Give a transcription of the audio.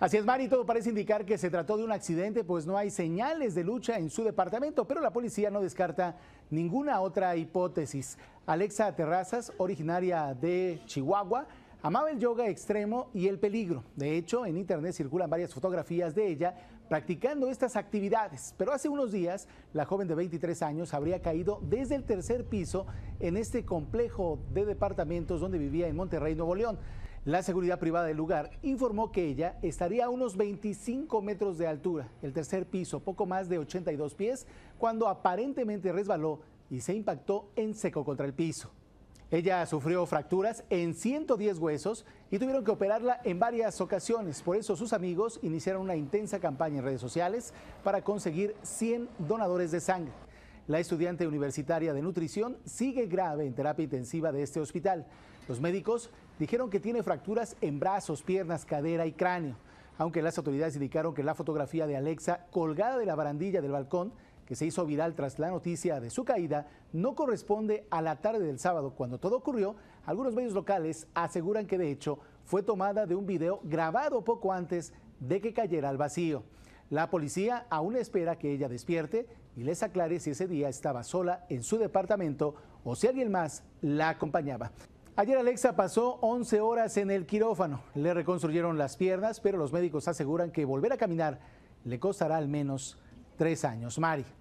Así es, Mari, todo parece indicar que se trató de un accidente, pues no hay señales de lucha en su departamento, pero la policía no descarta ninguna otra hipótesis. Alexa Terrazas, originaria de Chihuahua, amaba el yoga extremo y el peligro. De hecho, en internet circulan varias fotografías de ella practicando estas actividades, pero hace unos días la joven de 23 años habría caído desde el tercer piso en este complejo de departamentos donde vivía en Monterrey, Nuevo León. La seguridad privada del lugar informó que ella estaría a unos 25 metros de altura, el tercer piso, poco más de 82 pies, cuando aparentemente resbaló y se impactó en seco contra el piso. Ella sufrió fracturas en 110 huesos y tuvieron que operarla en varias ocasiones. Por eso sus amigos iniciaron una intensa campaña en redes sociales para conseguir 100 donadores de sangre. La estudiante universitaria de nutrición sigue grave en terapia intensiva de este hospital. Los médicos dijeron que tiene fracturas en brazos, piernas, cadera y cráneo, aunque las autoridades indicaron que la fotografía de Alexa colgada de la barandilla del balcón que se hizo viral tras la noticia de su caída, no corresponde a la tarde del sábado. Cuando todo ocurrió, algunos medios locales aseguran que de hecho fue tomada de un video grabado poco antes de que cayera al vacío. La policía aún espera que ella despierte y les aclare si ese día estaba sola en su departamento o si alguien más la acompañaba. Ayer Alexa pasó 11 horas en el quirófano. Le reconstruyeron las piernas, pero los médicos aseguran que volver a caminar le costará al menos tres años. Mari.